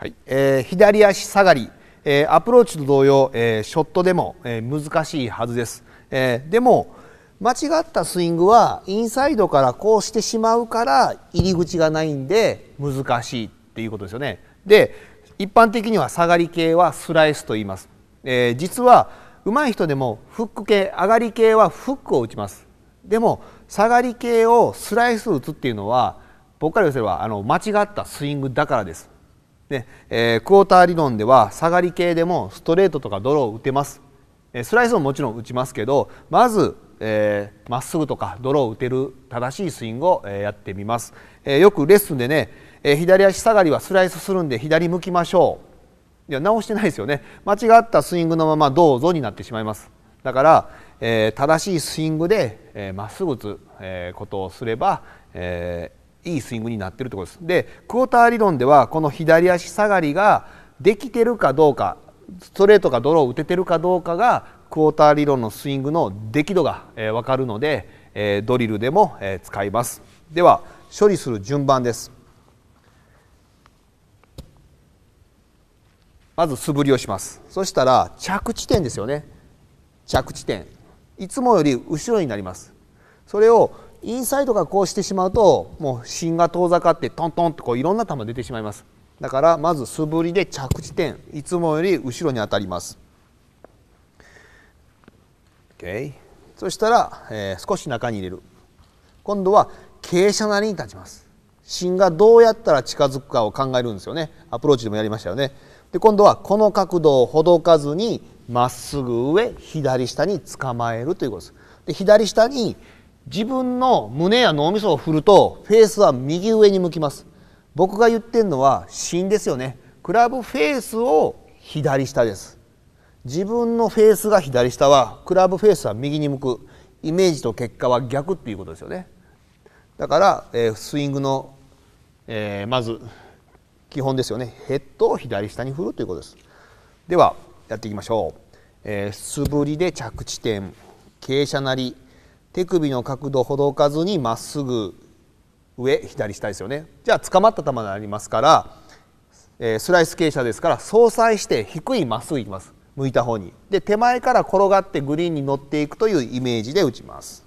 はい、えー、左足下がり、えー、アプローチと同様、えー、ショットでも、え難しいはずです、えでも間違ったスイングはインサイドからこうしてしまうから入り口がないんで難しいっていうことですよねで一般的には下がり系はスライスと言います、え実は上手い人でもフック系上がり系はフックを打ちますでも下がり系をスライス打つっていうのは僕から言わせればあの間違ったスイングだからですねえー、クォーター理論では下がり系でもストレートとかドローを打てます、えー、スライスももちろん打ちますけどまずま、えー、っすぐとかドローを打てる正しいスイングを、えー、やってみます、えー、よくレッスンでね、えー、左足下がりはスライスするんで左向きましょういや直してないですよね間違ったスイングのままどうぞになってしまいますだから、えー、正しいスイングでま、えー、っすぐ打つ、えー、ことをすれば、えー、いいスイングになってるところです。でクォーター理論ではこの左足下がりができてるかどうかストレートかドローを打ててるかどうかがクォーター理論のスイングの出来度が、えー、分かるので、えー、ドリルでも、えー、使います。では処理する順番です。まず素振りをしますそしたら着地点ですよね着地点いつもより後ろになりますそれをインサイドがこうしてしまうともう芯が遠ざかってトントンとこういろんな球出てしまいますだからまず素振りで着地点いつもより後ろに当たります、okay、そしたら、えー、少し中に入れる今度は傾斜なりに立ちます芯がどうやったら近づくかを考えるんですよねアプローチでもやりましたよねで今度はこの角度をほどかずにまっすぐ上左下に捕まえるということですで左下に自分の胸や脳みそを振るとフェースは右上に向きます僕が言ってるのは芯ですよねクラブフェースを左下です自分のフェースが左下はクラブフェースは右に向くイメージと結果は逆っていうことですよねだから、えー、スイングの、えー、まず基本ですよねヘッドを左下に振るということですではやっていきましょう、えー、素振りで着地点傾斜なり手首の角度ほどかずにまっすぐ上左下ですよねじゃあ捕まった球になりますから、えー、スライス傾斜ですから相殺して低いまっすぐいきます向いた方にで手前から転がってグリーンに乗っていくというイメージで打ちます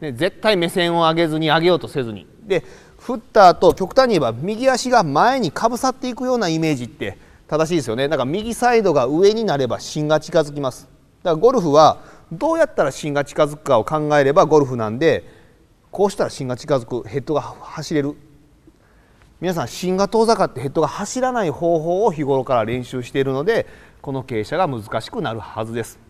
で絶対目線を上げずに上げようとせずにで振った後極端に言えば右足が前にかぶさっていくようなイメージって正しいですよねだから右サイドが上になれば芯が近づきますだからゴルフはどうやったら芯が近づくかを考えればゴルフなんでこうしたら芯が近づくヘッドが走れる皆さん芯が遠ざかってヘッドが走らない方法を日頃から練習しているのでこの傾斜が難しくなるはずです